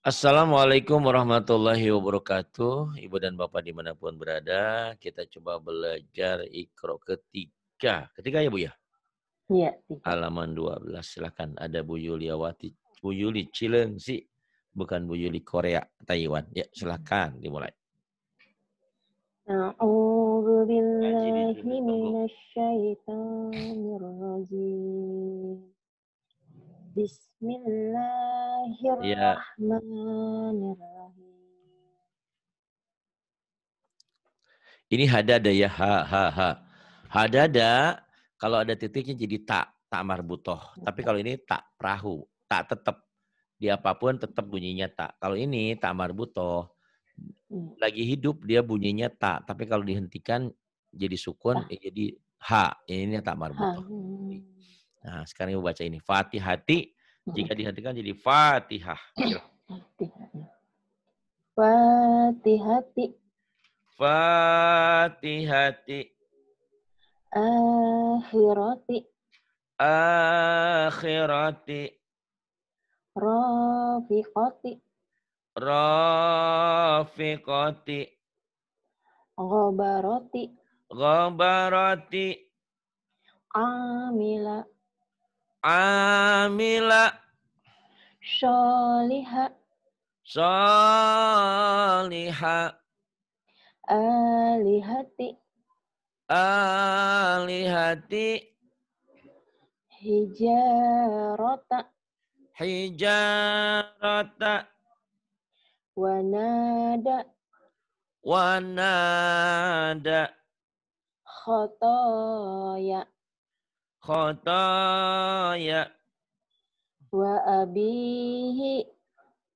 Assalamualaikum warahmatullahi wabarakatuh. Ibu dan Bapak dimanapun berada, kita coba belajar ikro ketiga. Ketiga ya Bu ya? Iya. Halaman 12, silakan. Ada Bu Yuliawati, Bu Yuli Cilengsi, bukan Bu Yuli Korea, Taiwan. Ya, silakan dimulai. billahi Bismillahirrahmanirrahim. Ini hadada ya ha ha ha. Hadada kalau ada titiknya jadi tak tak marbutoh. Tapi kalau ini tak perahu, tak tetap di apapun tetap bunyinya tak. Kalau ini tak marbutoh lagi hidup dia bunyinya tak, tapi kalau dihentikan jadi sukun ya jadi ha. Ini tak marbutoh. Ha. Hmm. Nah, sekarang ibu baca ini. Fatihati hmm. jika dihatikan jadi gitu. Fatihah. Fatihati. Fatihati. Akhirati. Akhirati. Rafiqati. Rafiqati. Ghabarati. Ghabarati. Amila amila sholiha sholiha alihati alihati hijarota, hijarota, wanada wanada khotoya Wa Abihi,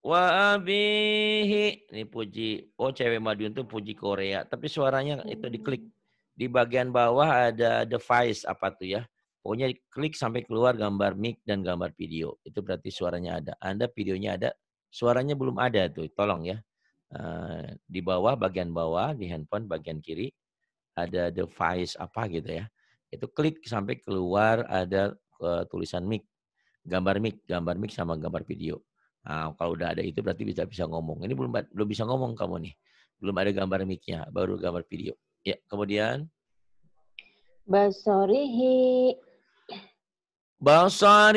Wa Abihi. Ini puji. Oh cewek Madiun tuh puji Korea. Tapi suaranya hmm. itu diklik. Di bagian bawah ada device apa tuh ya. Pokoknya klik sampai keluar gambar mic dan gambar video. Itu berarti suaranya ada. Anda videonya ada. Suaranya belum ada tuh. Tolong ya. Eh, di bawah, bagian bawah, di handphone bagian kiri. Ada device apa gitu ya itu klik sampai keluar ada uh, tulisan mic, gambar mic, gambar mic sama gambar video. Nah, kalau udah ada itu berarti bisa bisa ngomong. Ini belum belum bisa ngomong kamu nih. Belum ada gambar mic-nya, baru gambar video. Ya, kemudian basorihi basorihi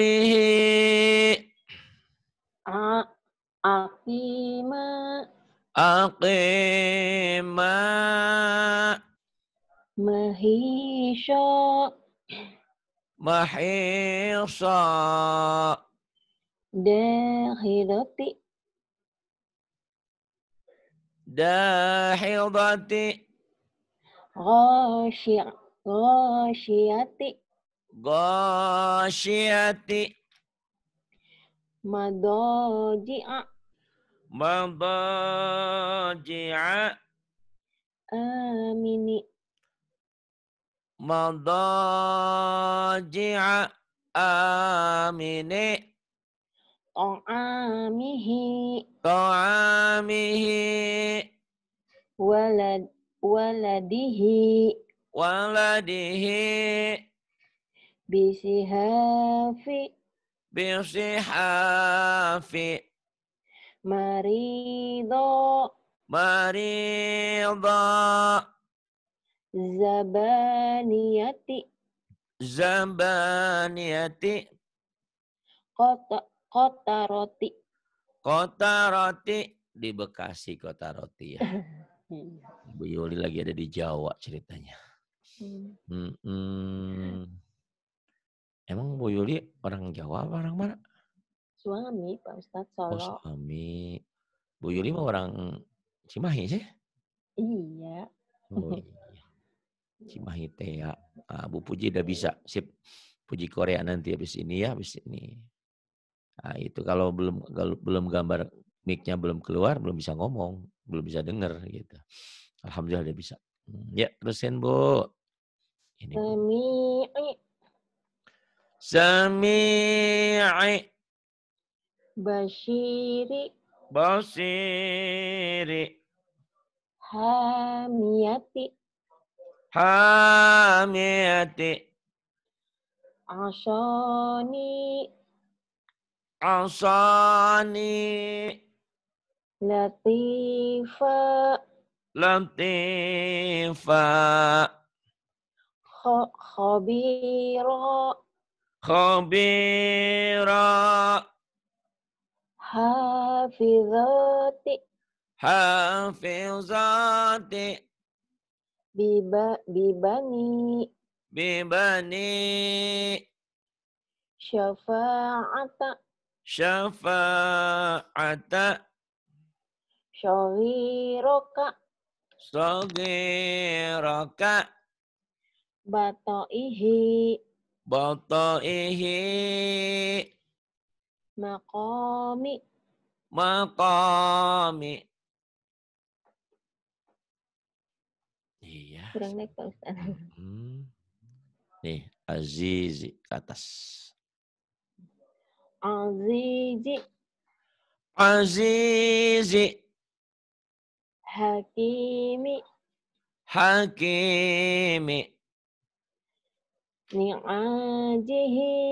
A aqima aqima Mahisha. Mahisha. Dahidati. Dahidati. Ghashiyah. Ghashiyati. Ghashiyati. Madaji'a. Madaji'a. Amini madaji'a amini ta'amihi ta'amihi walad waladihi waladihi bisihafi bisihafi marido marido Zabaniyati. Zabaniyati. Kota kota roti. Kota roti di Bekasi kota roti ya. Bu Yuli lagi ada di Jawa ceritanya. Hmm. Hmm. Emang Bu Yuli orang Jawa apa orang mana? Suami Pak Ustadz oh, Solo. Oh, suami. Bu Yuli mah orang Cimahi sih? Iya. Oh, iya. Cimahi teh ya. Ah, Bu Puji udah bisa. Sip. Puji Korea nanti habis ini ya, habis ini. Nah, itu kalau belum kalau belum gambar mic belum keluar, belum bisa ngomong, belum bisa dengar gitu. Alhamdulillah udah bisa. Hmm, ya, terusin Bu. Ini. Sami. Sami. Basiri. Basiri. Hamiyati. حاميتي عصاني عصاني لطيفة لطيفة خبيرة خبيرة حافظاتي حافظاتي Biba, bibani. Bibani. Syafa'ata. Syafa'ata. Shawiroka. Sogiroka. Batoihi. Batoihi. Makomi. Makomi. kurang naik Pak Ustaz. Hmm. Nih, Azizi atas. Azizi. Azizi. Hakimi. Hakimi. Ni'ajihi.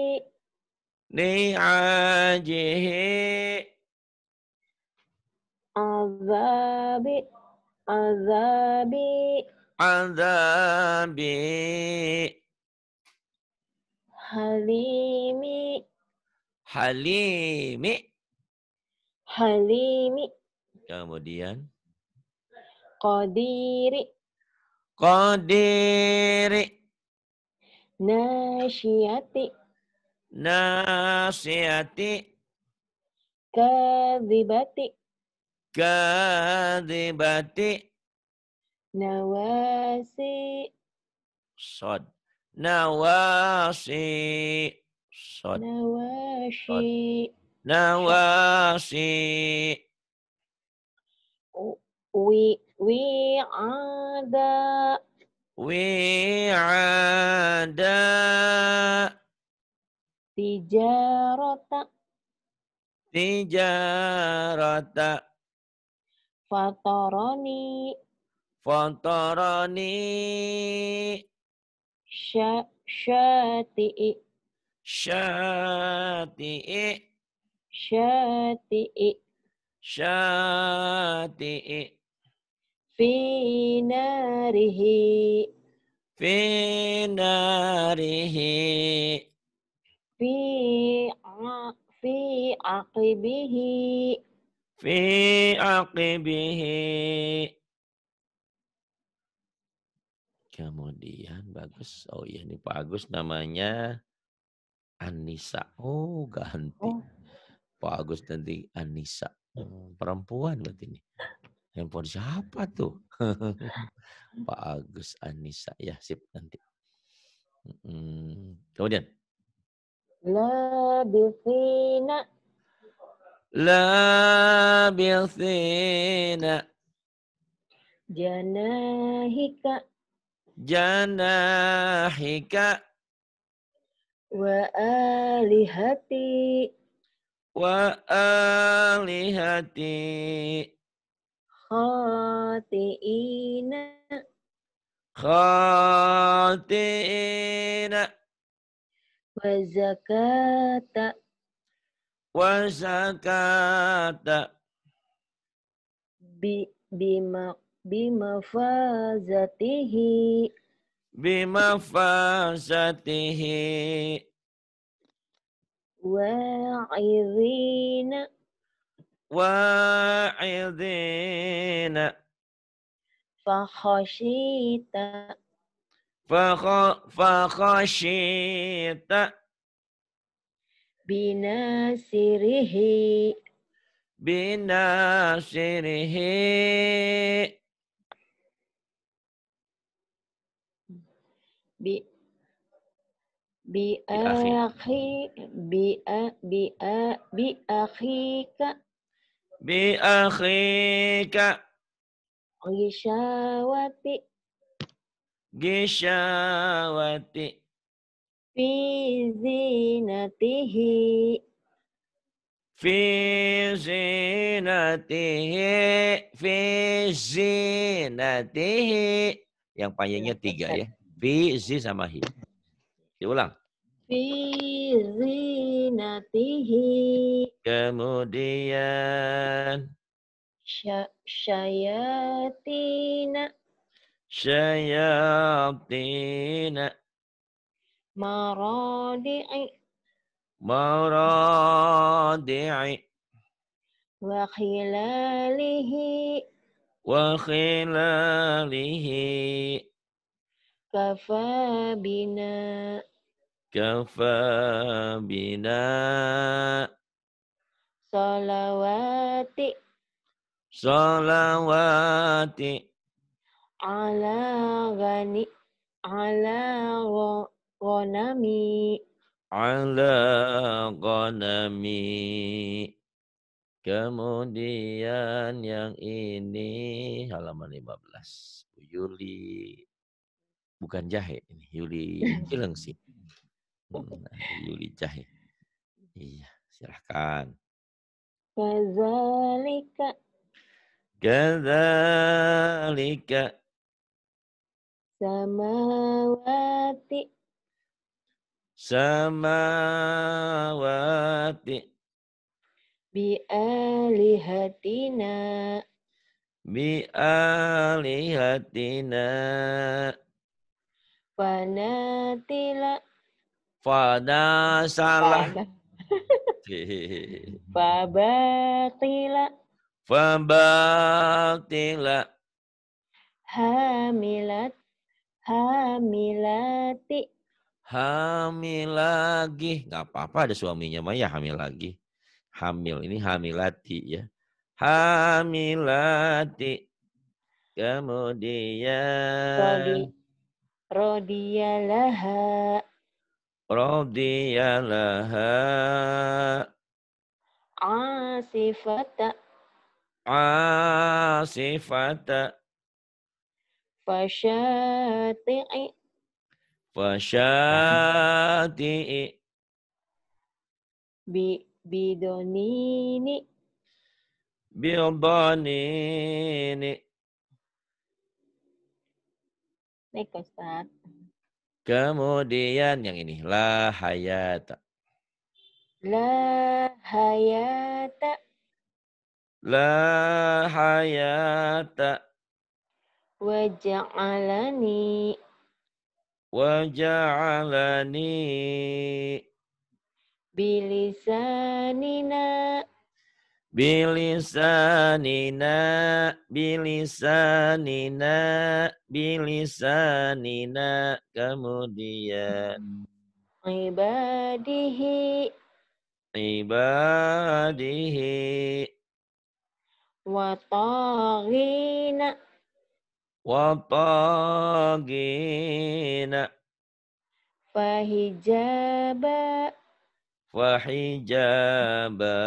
Ni'ajihi. Azabi. Azabi azabi Halimi Halimi Halimi Kemudian Qadiri Qadiri Nasyati Nasyati Kadibati Kadibati Nawasi. Sod. Nawasi. Sod. Nawasi. Nawasi. Wi Wi ada. Tijarota, tijarota. Fatoroni. Fatarani Syati'i Syati'i Syati'i Syati'i finarihi, finarihi, Fi narihi Fi Fi aqibihi Fi aqibihi Kemudian bagus. Oh iya ini Pak Agus namanya Anissa. Oh ganti. Oh. Pak Agus nanti Anissa. Hmm, perempuan berarti ini. Handphone siapa tuh? Pak Agus Anissa. Ya sip nanti. Hmm. Kemudian. La bisina. La Janahika janahika wa alihati wa alihati khati'ina khati'ina wa zakata wa zakata bi bima بمفازته بمفازته واعظين واعظين فخشيت فخ فخشيت بناصره بناصره bi bi akhi bi a, bi a, bi akhika bi akhika gishawati gishawati fi zinatihi fi zinatihi fi zinatihi yang panjangnya tiga ya B, Z sama hi. Diulang. Fi zinatihi. Kemudian. syayatina. Syayatina. Maradi'i. Maradi'i. Wa khilalihi. Wa khilalihi kafa bina kafa bina salawati salawati ala gani ala gonami ala gonami kemudian yang ini halaman 15 Bu Yuli bukan jahe ini Yuli Cileng sih. Hmm, Yuli jahe. Iya, silahkan. Kazalika. Kazalika. Samawati. Samawati. Bi alihatina. Bi alihatina Fanatila. salah, Fabatila. Fabatila. Hamilat. Hamilati. Hamil lagi. Nggak apa-apa ada suaminya mah ya hamil lagi. Hamil. Ini hamilati ya. Hamilati. Kemudian. Sorry. Rodiyalaha. Rodiyalaha. Asifata. Asifata. Fasyati'i. Fasyati'i. Bi bidonini. Bidonini. Baik, Ustaz. Kemudian yang ini. La hayata. La hayata. La hayata. Waja'alani. Waja'alani. Bilisanina bilisanina bilisanina bilisanina kemudian ibadihi ibadihi watagina watagina fahijaba fahijaba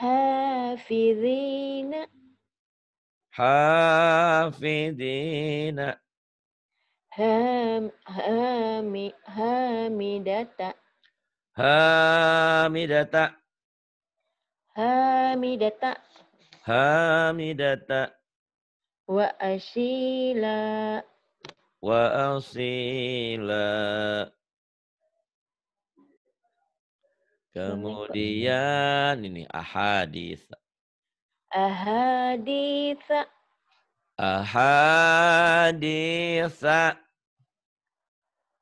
حافظين حافظين هام هام هامدة هامدة هامدة هامدة وأصيلا وأصيلا Kemudian ini ahadis ahadis ahadis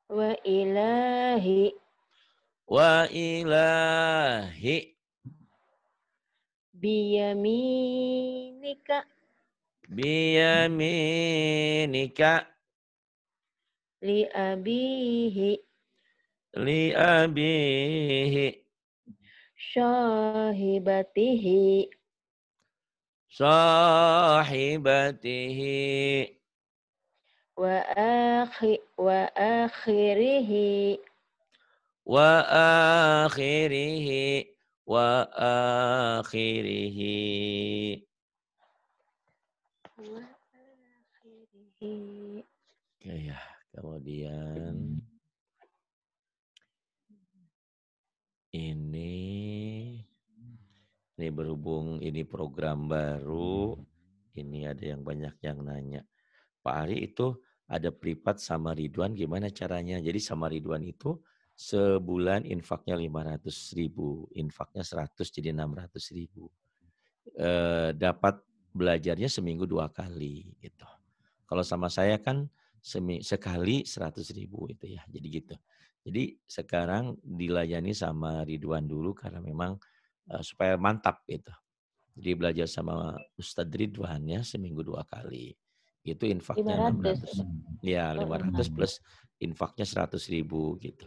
Wa ilahi. Wa ilahi. Biyaminika. Biyaminika. Li abihi. Li abihi Sahibatihi. Sahibatihi. Wa, akhi, wa akhirihi. Wa akhirihi. Wa akhirihi. Wa akhirihi. Oke ya, kemudian. Ini ini hmm. berhubung ini program baru, hmm. ini ada yang banyak yang nanya. Pak Ari itu ada privat sama Ridwan gimana caranya? Jadi sama Ridwan itu sebulan infaknya 500 ribu, infaknya 100 jadi 600 ribu. E, dapat belajarnya seminggu dua kali gitu. Kalau sama saya kan semi, sekali 100 ribu itu ya, jadi gitu. Jadi sekarang dilayani sama Ridwan dulu karena memang uh, supaya mantap gitu. Jadi belajar sama Ustadz Ridwan ya seminggu dua kali. Itu infaknya 500. 600. Ya, 500 plus infaknya 100 ribu gitu.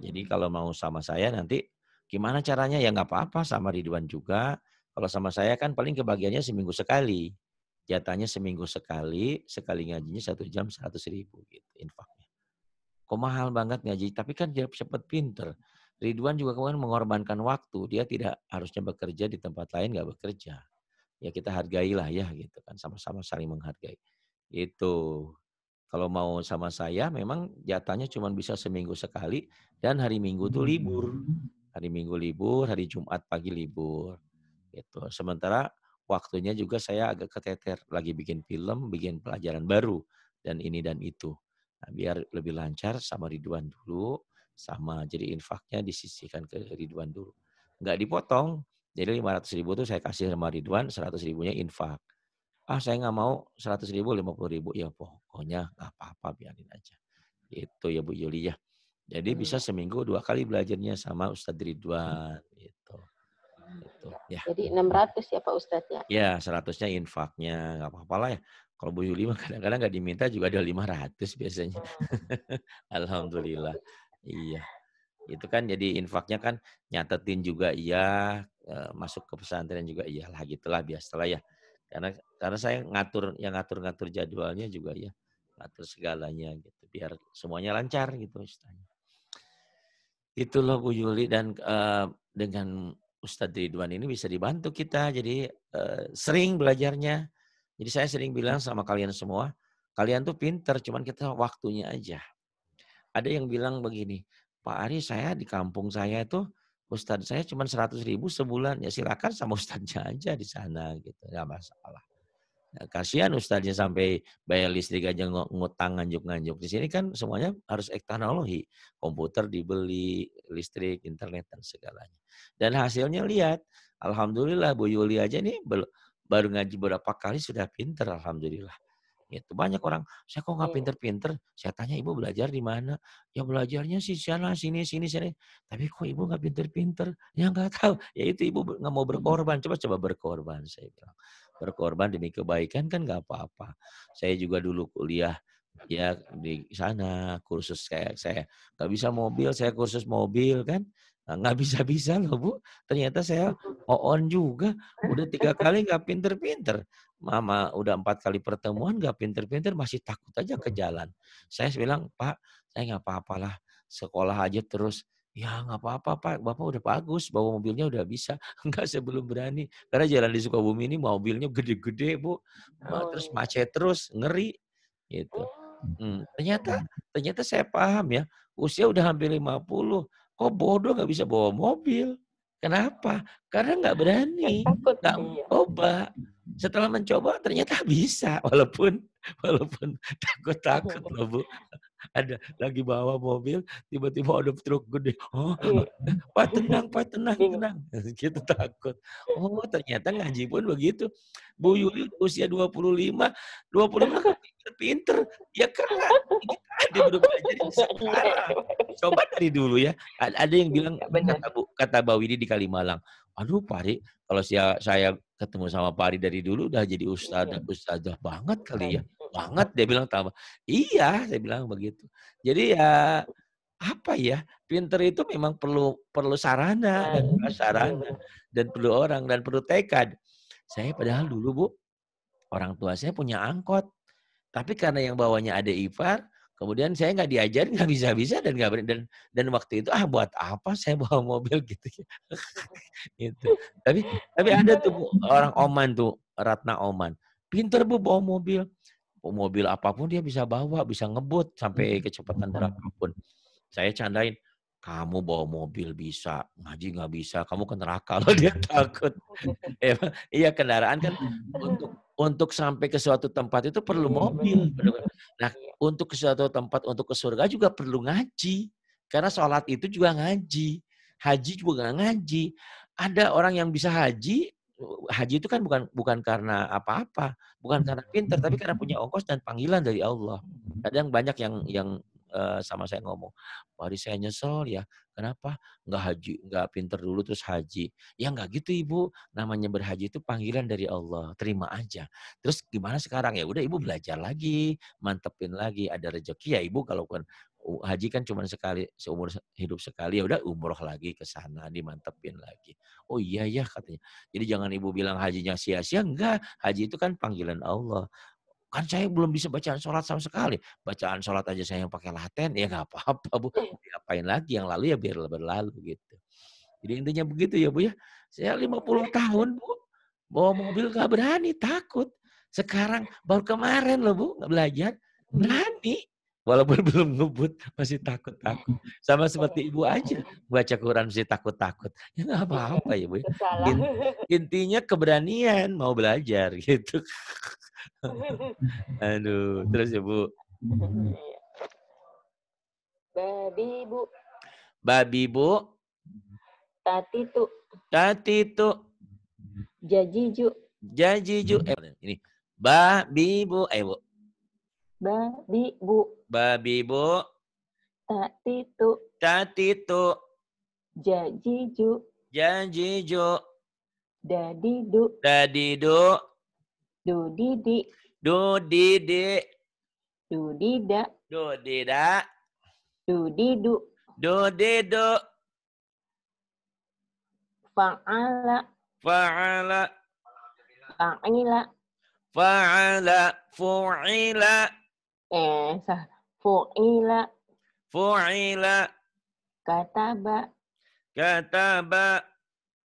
Jadi hmm. kalau mau sama saya nanti gimana caranya ya nggak apa-apa sama Ridwan juga. Kalau sama saya kan paling kebagiannya seminggu sekali. Jatahnya seminggu sekali, sekali ngajinya satu jam seratus ribu gitu infak kok mahal banget ngaji, tapi kan dia cepat pinter. Ridwan juga kemudian mengorbankan waktu, dia tidak harusnya bekerja di tempat lain nggak bekerja. Ya kita hargailah ya gitu kan, sama-sama saling menghargai. Itu kalau mau sama saya memang jatahnya cuma bisa seminggu sekali dan hari Minggu tuh libur. Hari Minggu libur, hari Jumat pagi libur. Gitu. Sementara waktunya juga saya agak keteter lagi bikin film, bikin pelajaran baru dan ini dan itu. Nah, biar lebih lancar sama Ridwan dulu, sama jadi infaknya disisihkan ke Ridwan dulu. Nggak dipotong, jadi 500 ribu itu saya kasih sama Ridwan, 100 ribunya infak. Ah saya nggak mau 100 ribu, 50 ribu, ya pokoknya nggak apa-apa biarin aja. Itu ya Bu Yuli ya. Jadi hmm. bisa seminggu dua kali belajarnya sama Ustadz Ridwan itu itu Ya. Jadi 600 ya Pak Ustadz ya? Ya, 100-nya infaknya, nggak apa-apa lah ya. Kalau Bu Yuli kadang-kadang nggak diminta juga ada 500 biasanya. Alhamdulillah. Iya. Itu kan jadi infaknya kan nyatetin juga iya, eh, masuk ke pesantren juga iyalah gitulah biasalah ya. Karena karena saya ngatur yang ngatur-ngatur jadwalnya juga ya, ngatur segalanya gitu biar semuanya lancar gitu istilahnya. Itulah Bu Yuli dan uh, dengan Ustadz Ridwan ini bisa dibantu kita jadi uh, sering belajarnya jadi saya sering bilang sama kalian semua, kalian tuh pinter, cuman kita waktunya aja. Ada yang bilang begini, Pak Ari saya di kampung saya itu Ustadz saya cuma 100 ribu sebulan, ya silakan sama Ustadznya aja di sana gitu, nggak masalah. Ya, kasihan Ustadznya sampai bayar listrik aja ngutang nganjuk-nganjuk. Di sini kan semuanya harus teknologi, komputer dibeli, listrik, internet dan segalanya. Dan hasilnya lihat, Alhamdulillah Bu Yuli aja nih belum baru ngaji berapa kali sudah pinter alhamdulillah itu banyak orang saya kok nggak iya. pinter-pinter saya tanya ibu belajar di mana ya belajarnya sih sana sini sini sini tapi kok ibu nggak pinter-pinter ya nggak tahu ya itu ibu nggak mau hmm. berkorban coba coba berkorban saya bilang berkorban demi kebaikan kan nggak apa-apa saya juga dulu kuliah ya di sana kursus kayak saya nggak bisa mobil saya kursus mobil kan Nah, nggak bisa-bisa loh bu ternyata saya on juga udah tiga kali nggak pinter-pinter mama udah empat kali pertemuan nggak pinter-pinter masih takut aja ke jalan saya bilang pak saya nggak apa-apalah sekolah aja terus ya nggak apa-apa pak bapak udah bagus bawa mobilnya udah bisa nggak sebelum berani karena jalan di Sukabumi ini mobilnya gede-gede bu terus oh. macet terus ngeri gitu oh. hmm, ternyata ternyata saya paham ya usia udah hampir 50 kok bodoh nggak bisa bawa mobil? Kenapa? Karena nggak berani, nggak coba. Setelah mencoba ternyata bisa, walaupun walaupun takut-takut oh. loh bu. Ada lagi bawa mobil, tiba-tiba ada truk gede. Oh, iya. pak tenang, pak tenang, iya. tenang. Gitu takut. Oh, ternyata ngaji pun begitu. Bu Yuli usia 25, 25 pinter ya karena dia baru belajar sekarang coba dari dulu ya ada yang iya, bilang benar kata, kata Bawidi di Kalimalang aduh Pari kalau saya saya ketemu sama Pari dari dulu udah jadi ustazah iya. ustazah banget kali ya banget dia bilang tambah iya saya bilang begitu jadi ya apa ya pinter itu memang perlu perlu sarana iya, dan sarana dan perlu orang dan perlu tekad saya padahal dulu bu orang tua saya punya angkot tapi karena yang bawahnya ada ipar, kemudian saya nggak diajarin, nggak bisa-bisa dan nggak dan dan waktu itu ah buat apa saya bawa mobil gitu. Ya. gitu. Tapi tapi ada tuh orang Oman tuh Ratna Oman, pinter bu bawa mobil, mobil apapun dia bisa bawa, bisa ngebut sampai hmm. kecepatan berapapun. Saya candain, kamu bawa mobil bisa, ngaji nggak bisa, kamu ke neraka loh dia iya. takut. Iya kendaraan kan iya. untuk untuk sampai ke suatu tempat itu perlu iya, mobil. Nah untuk ke suatu tempat untuk ke surga juga perlu ngaji. Karena sholat itu juga ngaji. Haji juga ngaji. Ada orang yang bisa haji, haji itu kan bukan bukan karena apa-apa, bukan karena pinter, tapi karena punya ongkos dan panggilan dari Allah. Hmm. Kadang banyak yang yang Eh, sama saya ngomong, Pak saya nyesel ya, kenapa nggak haji, nggak pinter dulu terus haji. Ya nggak gitu ibu, namanya berhaji itu panggilan dari Allah, terima aja. Terus gimana sekarang ya, udah ibu belajar lagi, mantepin lagi, ada rezeki ya ibu kalau kan haji kan cuma sekali seumur hidup sekali ya udah umroh lagi ke sana dimantepin lagi. Oh iya ya katanya. Jadi jangan ibu bilang hajinya sia-sia enggak, haji itu kan panggilan Allah. Kan saya belum bisa bacaan sholat sama sekali. Bacaan sholat aja saya yang pakai laten, ya nggak apa-apa Bu. Ngapain iya. lagi, yang lalu ya biar berlalu gitu. Jadi intinya begitu ya Bu ya. Saya 50 tahun Bu, bawa mobil nggak berani, takut. Sekarang baru kemarin loh Bu, nggak belajar, hmm. berani. Walaupun belum ngebut, masih takut-takut. Hmm. Sama seperti ibu aja, baca Quran masih takut-takut. Ya gak apa-apa ya, Bu. intinya keberanian, mau belajar gitu. Aduh, terus ya, Bu. Babi, Bu. Babi, Bu. Tati, tu. Tati, tu. Jajiju. Jajiju. Eh, ini. Babi, Bu. Eh, Bu. Babi bu. Babi bu. tati tu, tati tu, Jaji ju. Janji ju. Dadidu. Dadidu. Dudidi. Dudidi. Dudida. Dudida. Dudidu. Dudidu. Fa'ala. Fa'ala. Fa'ila. Fa'ala. Fu'ila. Eh, sah. Fu'ila. Fu'ila. Kataba. Kataba.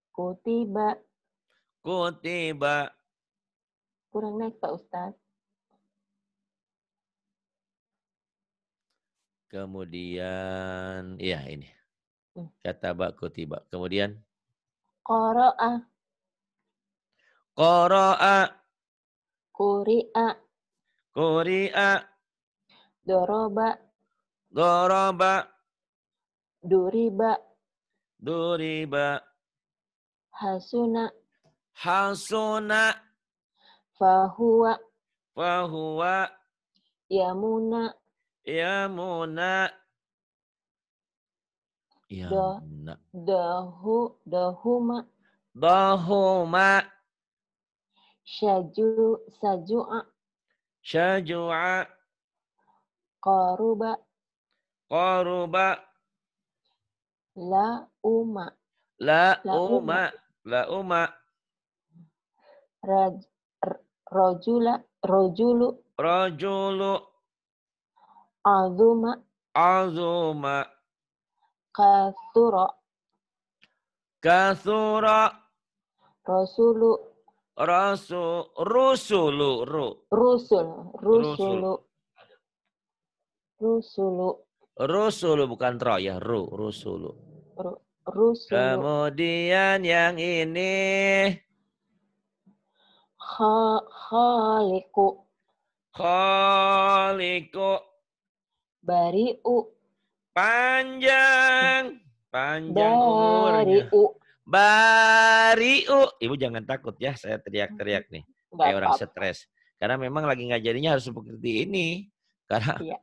Kutiba. Kutiba. Kurang naik Pak Ustadz. Kemudian, ya ini. Hmm. Kataba, kutiba Kemudian? Koro'a. Koro'a. Kuri'a. Kuri'a. Doroba. Doroba. Duriba. Duriba. Hasuna. Hasuna. Fahuwa. Fahuwa. Yamuna. Yamuna. Yamuna. Dahu. Dahuma. Dahuma. Shaju. Sajua. Sajua koruba koruba La uma. La uma. La uma. Raj, rojula. Rojulu. Rojulu. Azuma. Azuma. kasuro kasuro Rasulu. Rasul. Rusulu. Ru. Rusul. Rusulu. Rusulu. Rusulu bukan Troya, ya, ru, rusulu. Ru, rusulu. Kemudian yang ini Kha, khaliku. Khaliku. Bariu. Panjang. Panjang u. umurnya. Bariu. Ibu jangan takut ya, saya teriak-teriak nih. Kayak orang stres. Karena memang lagi ngajarinya harus seperti ini. Karena iya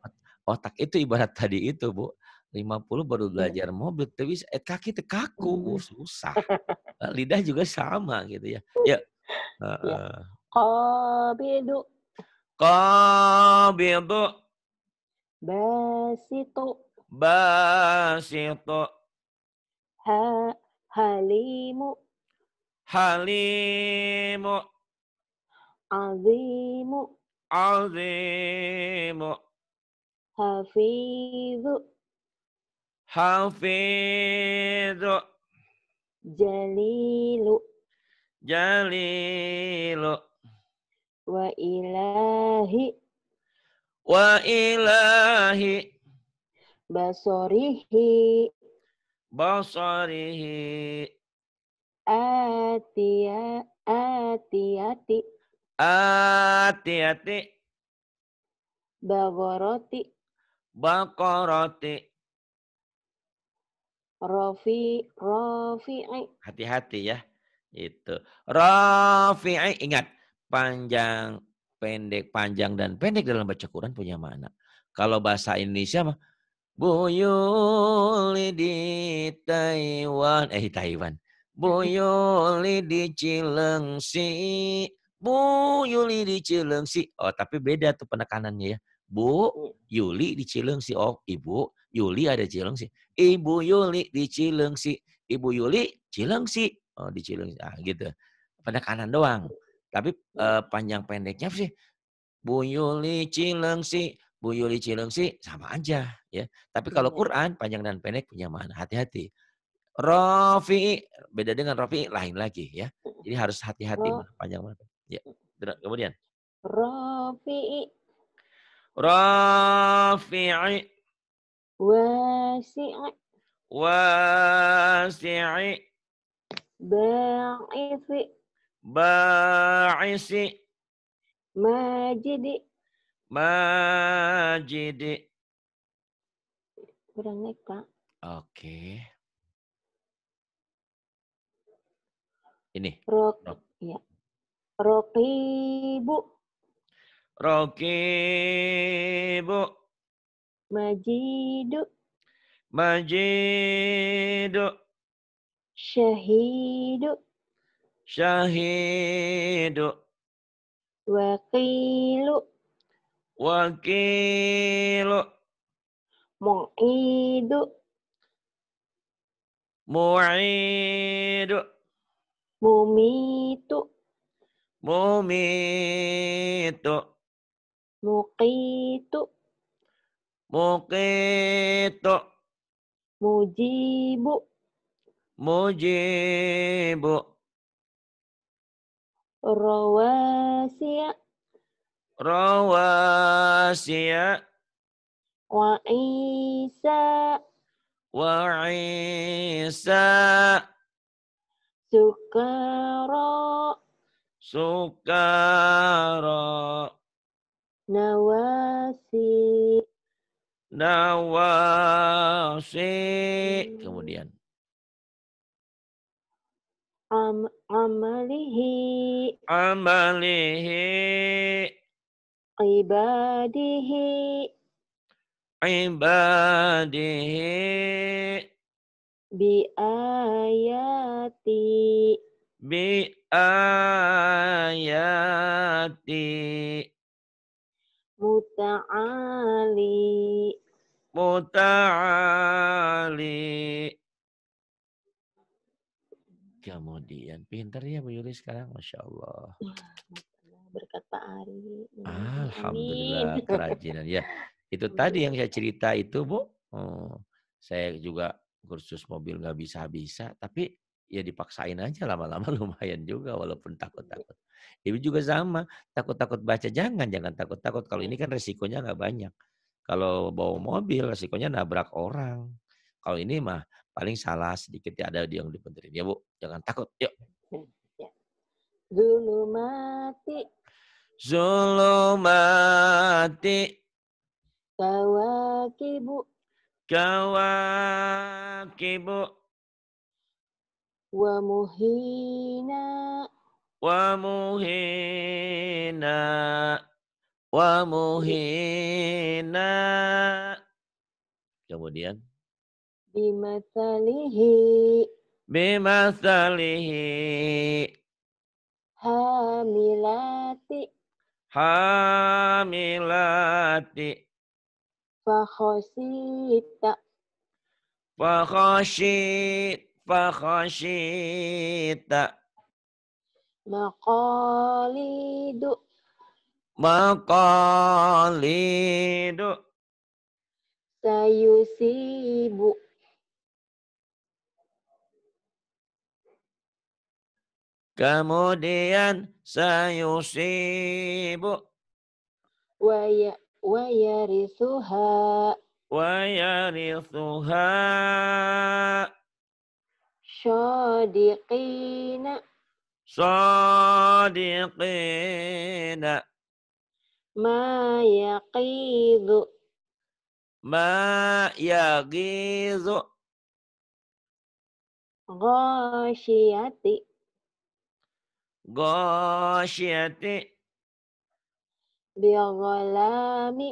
otak itu ibarat tadi itu, Bu. 50 baru iya. belajar mobil, tapi eh, kaki tekaku, hmm. susah. Eh, lidah juga sama gitu ya. Ya. Uh, ya. basito basito Ha halimu. Halimu. Azimu. Azimu. Hafidhu. Hafidhu. Jalilu. Jalilu. Wa ilahi. Wa ilahi. Basorihi. Basorihi. Atia. Ati-ati. ati Bakoroti. Rofi, Rofi'i. Hati-hati ya. Itu. Rofi'i. Ingat, panjang, pendek, panjang, dan pendek dalam baca Quran punya mana? Kalau bahasa Indonesia mah, Buyuli di Taiwan. Eh, Taiwan. Buyuli di Cilengsi. Buyuli di Cilengsi. Oh, tapi beda tuh penekanannya ya. Bu iya. Yuli di Cilengsi. Oh, Ibu Yuli ada Cilengsi. Ibu Yuli di Cilengsi. Ibu Yuli Cilengsi. Oh, di Cilengsi. Ah, gitu. kanan doang. Tapi eh, panjang pendeknya sih Bu Yuli Cilengsi, Bu Yuli Cilengsi sama aja ya. Tapi kalau iya. Quran panjang dan pendek punya mana? Hati-hati. Rofi beda dengan Rofi lain lagi ya. Mm. Jadi harus hati-hati panjang mana. Ya. Mm. Kemudian Rofi Rafi'i. Wasi'i. Wasi'i. Ba'isi. Ba'isi. Majidi. Majidi. Kurang naik, Pak. Oke. Ini. Rok. Rok. Ya. Rokibu. Roki bu. Majidu. Majidu. Syahidu. Syahidu. Wakilu. Wakilu. Mu'idu. Mu'idu. Mumitu. Mumitu. Muqitu. Muqitu. Mujibu. Mujibu. Rawasiya. Rawasiya. Wa Isa. Wa Isa. Sukara. Sukara. Nawasi. Nawasi. Hmm. Kemudian. Am, amalihi. Amalihi. Ibadihi. Ibadihi. Bi ayati. Bi ayati muta'ali muta'ali kemudian pinter ya Bu Yuli sekarang Masya Allah berkat Pak Ari Alhamdulillah kerajinan ya itu tadi yang saya cerita itu Bu oh, saya juga kursus mobil nggak bisa-bisa tapi ya dipaksain aja lama-lama lumayan juga walaupun iya. takut-takut. ibu juga sama, takut-takut baca jangan, jangan takut-takut. Kalau ini iya. kan resikonya nggak banyak. Kalau bawa mobil resikonya nabrak orang. Kalau ini mah paling salah sedikit ya ada yang dipenterin. Ya Bu, jangan takut. Yuk. Dulu iya, mati. mati. Bu. Kawakibu. Kawakibu muhina wa muhina Kemudian. Bimasalihi. Bimasalihi. Hamilati. Hamilati. Fakhosita. Fakhosita fakhashita maqalidu maqalidu sayusibu kemudian sayusibu waya wayarithuha wayarithuha Shodiqina. Shodiqina. Ma yaqidu. Ma yaqidu. Ghoshiyati. Ghoshiyati. Bigolami.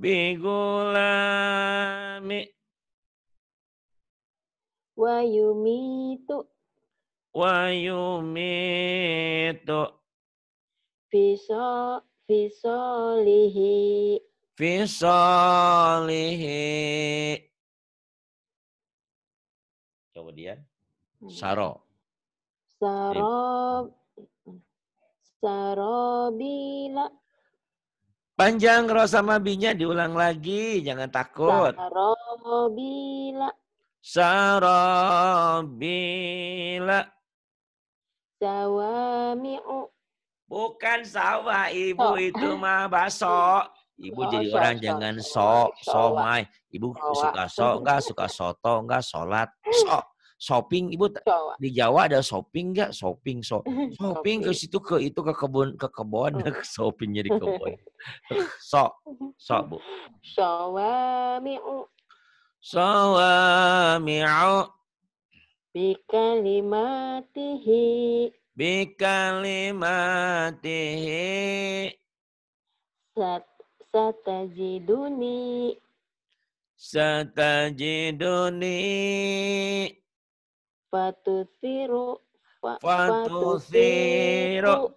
Bigolami. Wa yumitu. Wa yumitu. Fiso, fisolihi. Fisolihi. Kemudian, hmm. saro. Saro. Sarobila. Panjang roh sama binya diulang lagi, jangan takut. Sarobila. Sarabila. Sawami'u. Bukan sawah ibu oh. itu mah baso. Ibu oh, jadi so, orang so, jangan sok, somai. Ibu so, suka sok, enggak suka soto, enggak sholat. Sok. Shopping, ibu so, di Jawa ada shopping enggak? Shopping, so. Shopping ke situ ke itu ke kebun, ke kebun, ke shoppingnya di kebun. Sok, sok bu. Sawami'u sawami'u bikalimatihi bikalimatihi Sat, satajiduni satajiduni Fatusiru Fatusiru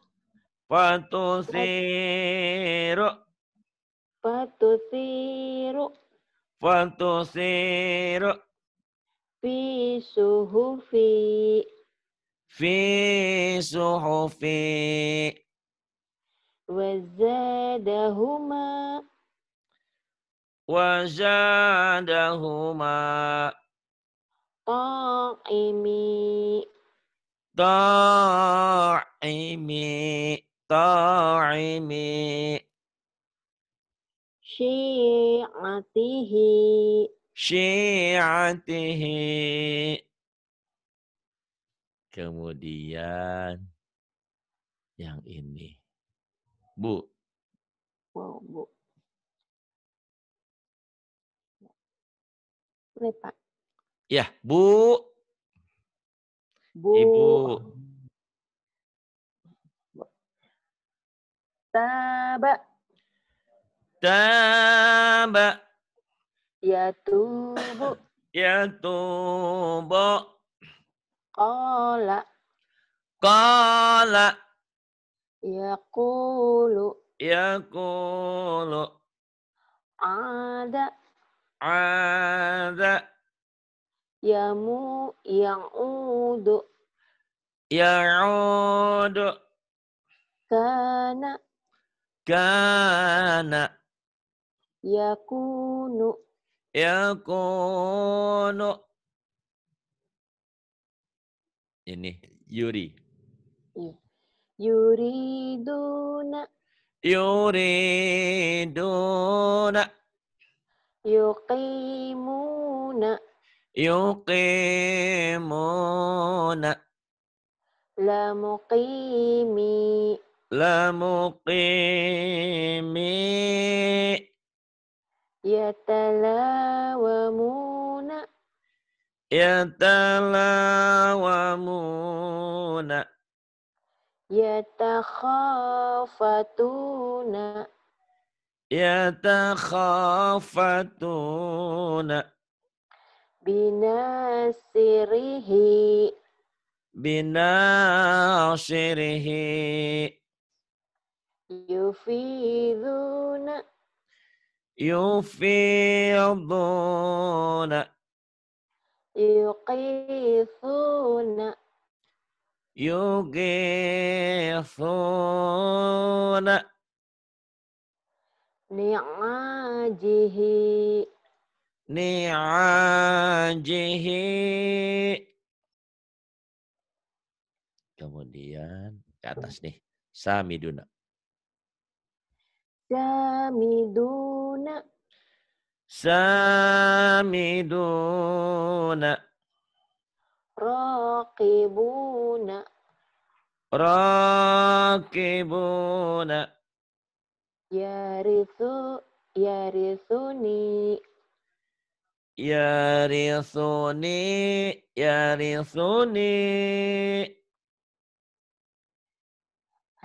Fatusiru, Fatusiru. fatuthiru فتصير في صحف في صحف وزادهما وزادهما طاعمي طاعمي طاعمي syi'atihi syi'atihi kemudian yang ini Bu wow oh, Bu Menit, Pak. Ya, Bu. Bu. Ibu. Tabak taba ya tubu ya tubu qala qala yaqulu yaqulu ada ada yamu yang udu ya kana kana Yakunu. Yakunu. Ini Yuri. Yuri iya. Yuri duna, Yuki muna, Yuqimuna. muna, La muqimi. La muqimi. يتلاومون يتلاومون يتخافتون يتخافتون بناصره بناصره يفيضون Yufiduna Yuqisuna Yugisuna Ni'ajihi Ni'ajihi Kemudian ke atas nih Samiduna Samiduna. Samiduna. Raqibuna. Raqibuna. Yarisu yarisuni. Yarisuni, yarisuni.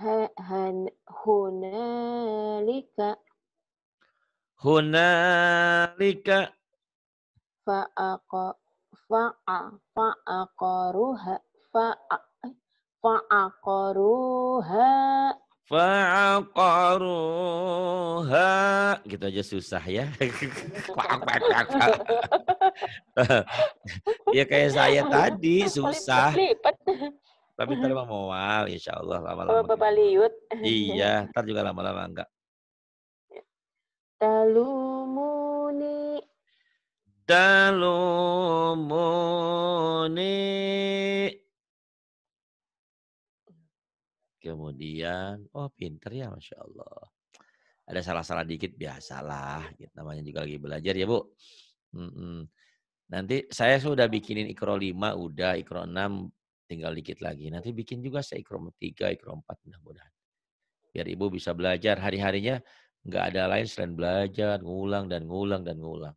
Ha, hunalika hunalika fa'a fa'aqaruha fa'a eh, fa'aqaruha fa'aqaruha gitu aja susah ya ya kayak saya tadi susah tapi ntar mau mual, insya Allah lama-lama. Oh, Bapak liut. Iya, ntar juga lama-lama enggak. Dalumuni, dalumuni. Kemudian, oh pinter ya Masya Allah. Ada salah-salah dikit biasalah. Gitu. Namanya juga lagi belajar ya Bu. Mm -mm. Nanti saya sudah bikinin ikro lima, udah ikro enam tinggal dikit lagi. Nanti bikin juga seikrom tiga, ikrom empat mudah-mudahan. Biar ibu bisa belajar hari-harinya nggak ada lain selain belajar, ngulang dan ngulang dan ngulang.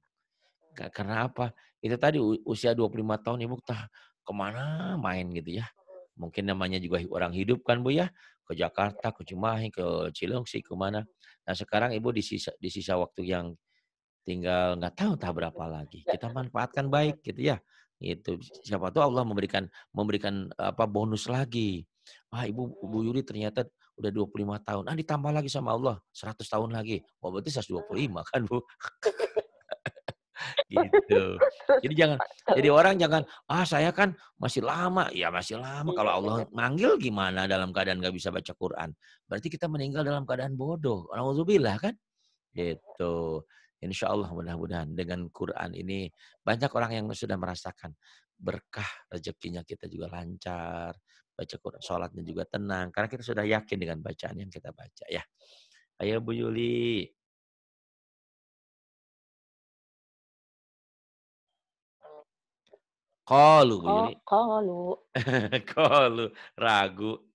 Karena apa? Itu tadi usia 25 tahun ibu tah kemana main gitu ya. Mungkin namanya juga orang hidup kan bu ya. Ke Jakarta, ke Cimahi, ke Cilengsi, kemana. Nah sekarang ibu di sisa, di sisa waktu yang tinggal nggak tahu tah berapa lagi. Kita manfaatkan baik gitu ya. Itu siapa tahu Allah memberikan memberikan apa bonus lagi. Wah, Ibu Bu Yuli ternyata udah 25 tahun. Ah ditambah lagi sama Allah 100 tahun lagi. Wah, oh, berarti 125 kan, Bu. gitu. Jadi jangan jadi orang jangan ah saya kan masih lama. Ya masih lama iya, kalau iya, Allah iya. manggil gimana dalam keadaan nggak bisa baca Quran. Berarti kita meninggal dalam keadaan bodoh. Alhamdulillah kan? Gitu. Insya Allah mudah-mudahan dengan Quran ini banyak orang yang sudah merasakan berkah rezekinya kita juga lancar, baca Quran, sholatnya juga tenang. Karena kita sudah yakin dengan bacaan yang kita baca ya. Ayo Bu Yuli. Kolu, Bu oh, Yuli. ragu.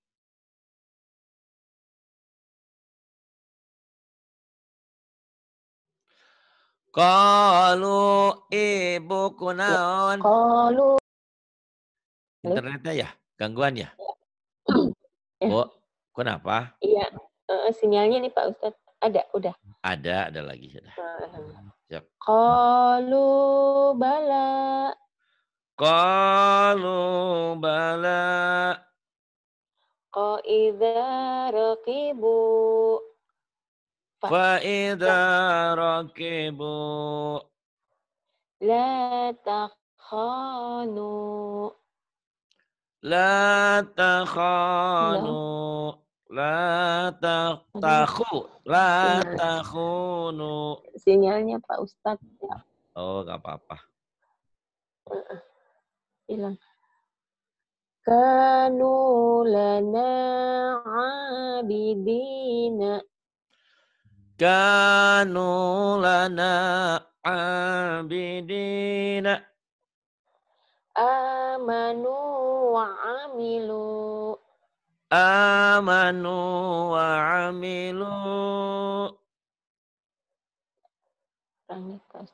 Kalu ibu kunaon. Ya, Kalu. Internetnya ya, gangguan ya. ya. Bu, kenapa? Iya, uh, sinyalnya nih Pak Ustadz. Ada, udah. Ada, ada lagi. sudah. Kalu bala. Kalu bala. Ko idha rakibu. Fa'idha rakibu La takhanu La takhanu La takhu La takhunu Sinyalnya Pak Ustadz ya. Oh gak apa-apa Hilang Kanu lana abidina kanu lana abidina amanu wa amilu amanu wa amilu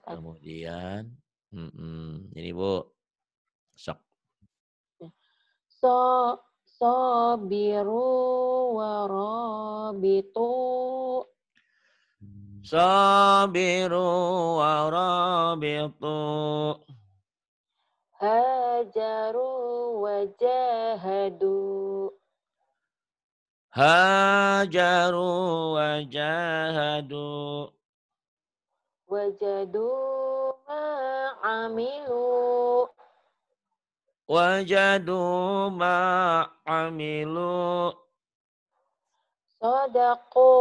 kemudian mm -mm. ini bu sok ya. so sobiru biru warobitu Sabiru wa rabitu. Hajaru wa jahadu. Hajaru wa jahadu. Wajadu ma amilu. Wajadu ma amilu. Sodaku,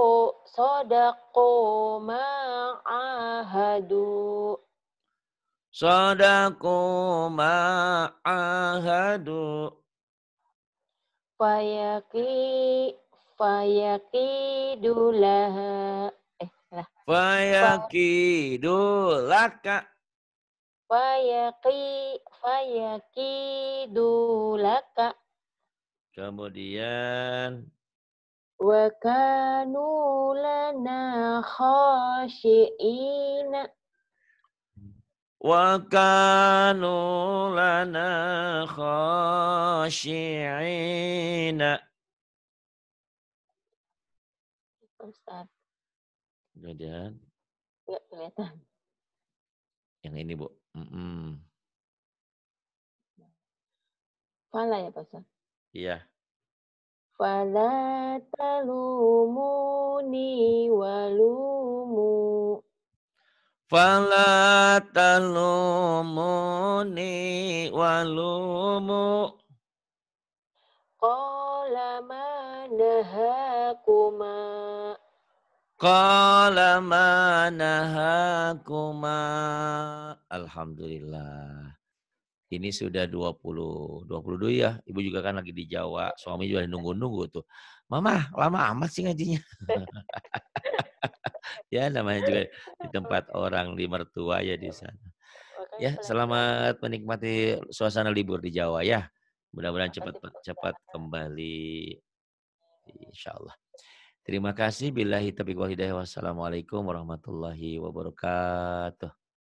sodaku ma'ahadu Sodaku ma'ahadu fayaki dulaha. eh lah Fayaki, fayaki dulaka. kemudian وكانوا لنا خاشئين وكانوا لنا خاشعين Ustaz. Kemudian. Ya, kelihatan. Yang ini, Bu. Mm -mm. Fala ya, Pak Ustaz? Iya. Fala talumuni walumu. Fala talumuni walumu. Kala mana Qala Kala mana manahakuma. Alhamdulillah ini sudah 20, 22 ya. Ibu juga kan lagi di Jawa, suami juga nunggu-nunggu tuh. Mama, lama amat sih ngajinya. ya namanya juga di tempat orang di mertua ya di iya. sana. Ya, selamat menikmati suasana libur di Jawa ya. Mudah-mudahan cepat cepat kembali insyaallah. Terima kasih. Bila taufiq wal hidayah. Wassalamualaikum warahmatullahi wabarakatuh.